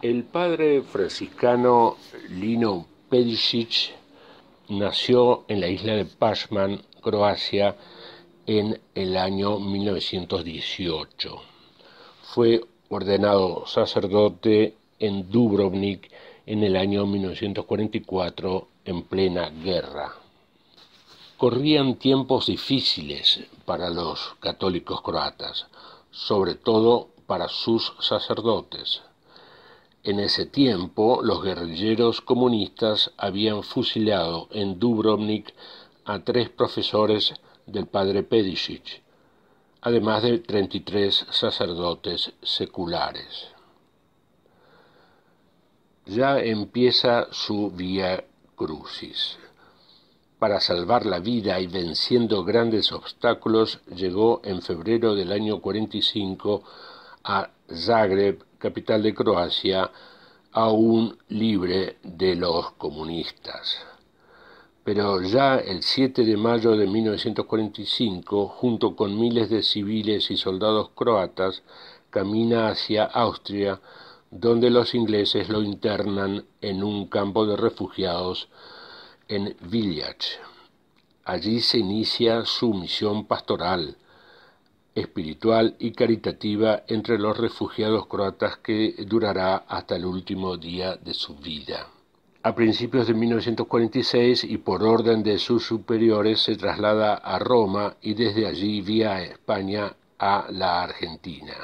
El padre franciscano Lino Pedicic nació en la isla de Pashman, Croacia, en el año 1918. Fue ordenado sacerdote en Dubrovnik en el año 1944 en plena guerra. Corrían tiempos difíciles para los católicos croatas, sobre todo para sus sacerdotes. En ese tiempo, los guerrilleros comunistas habían fusilado en Dubrovnik a tres profesores del padre Pedicic, además de 33 sacerdotes seculares. Ya empieza su vía crucis. Para salvar la vida y venciendo grandes obstáculos, llegó en febrero del año 45 a Zagreb capital de Croacia, aún libre de los comunistas. Pero ya el 7 de mayo de 1945, junto con miles de civiles y soldados croatas, camina hacia Austria, donde los ingleses lo internan en un campo de refugiados en Villach. Allí se inicia su misión pastoral, espiritual y caritativa entre los refugiados croatas que durará hasta el último día de su vida. A principios de 1946 y por orden de sus superiores se traslada a Roma y desde allí vía España a la Argentina.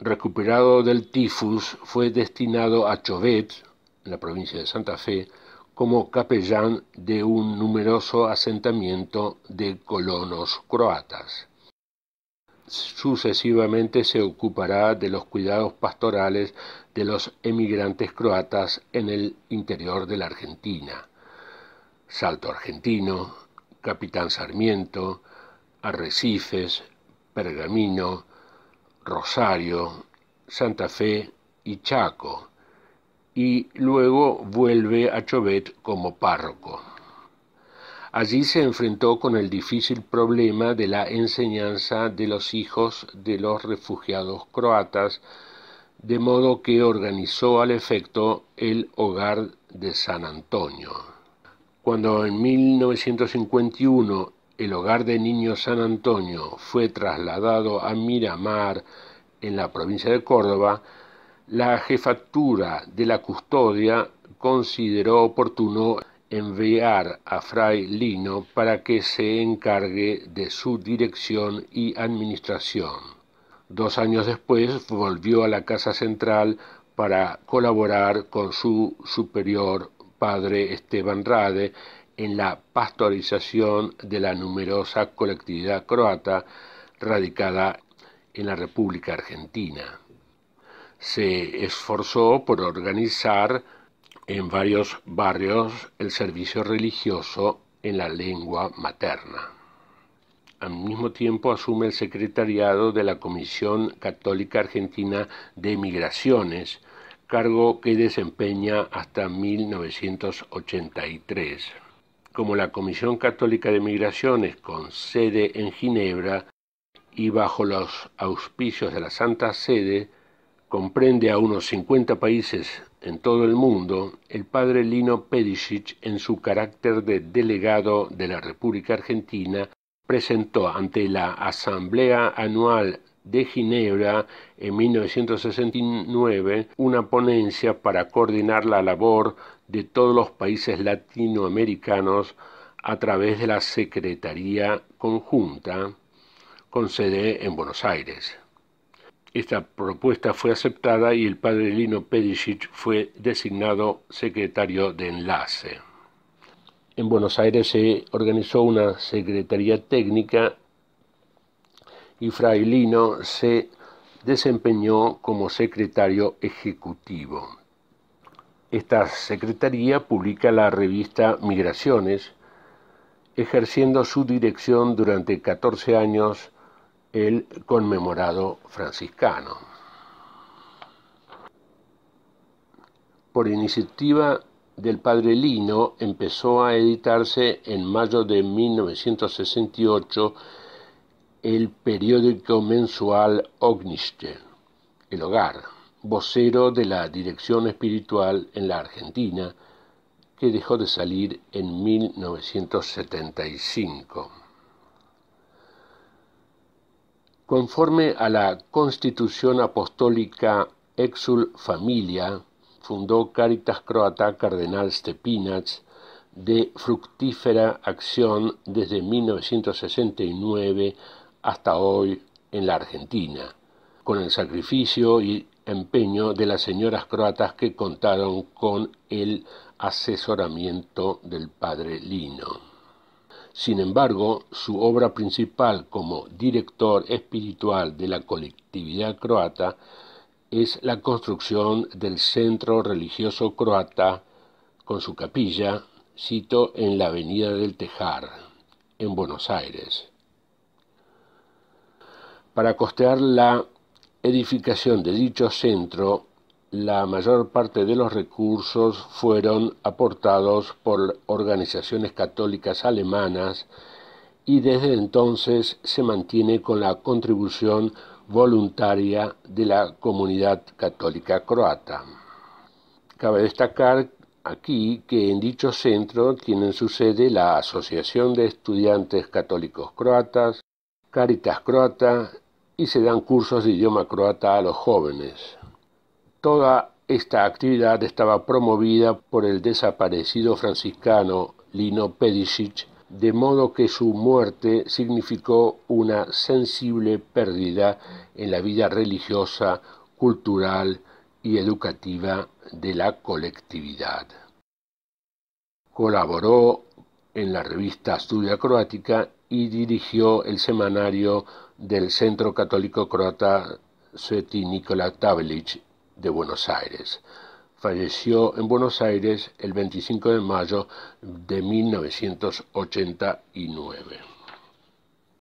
Recuperado del tifus, fue destinado a Chovet, en la provincia de Santa Fe, como capellán de un numeroso asentamiento de colonos croatas sucesivamente se ocupará de los cuidados pastorales de los emigrantes croatas en el interior de la Argentina. Salto Argentino, Capitán Sarmiento, Arrecifes, Pergamino, Rosario, Santa Fe y Chaco, y luego vuelve a Chobet como párroco. Allí se enfrentó con el difícil problema de la enseñanza de los hijos de los refugiados croatas, de modo que organizó al efecto el hogar de San Antonio. Cuando en 1951 el hogar de niños San Antonio fue trasladado a Miramar, en la provincia de Córdoba, la jefatura de la custodia consideró oportuno enviar a Fray Lino para que se encargue de su dirección y administración. Dos años después volvió a la Casa Central para colaborar con su superior, padre Esteban Rade, en la pastorización de la numerosa colectividad croata radicada en la República Argentina. Se esforzó por organizar en varios barrios el servicio religioso en la lengua materna. Al mismo tiempo asume el secretariado de la Comisión Católica Argentina de Migraciones, cargo que desempeña hasta 1983. Como la Comisión Católica de Migraciones, con sede en Ginebra y bajo los auspicios de la Santa Sede, comprende a unos 50 países en todo el mundo, el padre Lino Pedicic, en su carácter de delegado de la República Argentina, presentó ante la Asamblea Anual de Ginebra en 1969 una ponencia para coordinar la labor de todos los países latinoamericanos a través de la Secretaría Conjunta con sede en Buenos Aires. Esta propuesta fue aceptada y el padre Lino Pedicic fue designado secretario de enlace. En Buenos Aires se organizó una secretaría técnica y Fray Lino se desempeñó como secretario ejecutivo. Esta secretaría publica la revista Migraciones, ejerciendo su dirección durante 14 años el conmemorado franciscano. Por iniciativa del padre Lino empezó a editarse en mayo de 1968 el periódico mensual Ogniste, El Hogar, vocero de la dirección espiritual en la Argentina, que dejó de salir en 1975. Conforme a la Constitución Apostólica Exul Familia, fundó Caritas Croata Cardenal Stepinac de fructífera acción desde 1969 hasta hoy en la Argentina, con el sacrificio y empeño de las señoras croatas que contaron con el asesoramiento del padre Lino. Sin embargo, su obra principal como director espiritual de la colectividad croata es la construcción del centro religioso croata con su capilla, cito en la Avenida del Tejar, en Buenos Aires. Para costear la edificación de dicho centro, la mayor parte de los recursos fueron aportados por organizaciones católicas alemanas y desde entonces se mantiene con la contribución voluntaria de la comunidad católica croata. Cabe destacar aquí que en dicho centro tienen su sede la Asociación de Estudiantes Católicos Croatas, Caritas Croata y se dan cursos de idioma croata a los jóvenes. Toda esta actividad estaba promovida por el desaparecido franciscano Lino Pedicic, de modo que su muerte significó una sensible pérdida en la vida religiosa, cultural y educativa de la colectividad. Colaboró en la revista Estudia Croática y dirigió el semanario del Centro Católico Croata Sveti Nikola Tavelić de Buenos Aires. Falleció en Buenos Aires el 25 de mayo de 1989.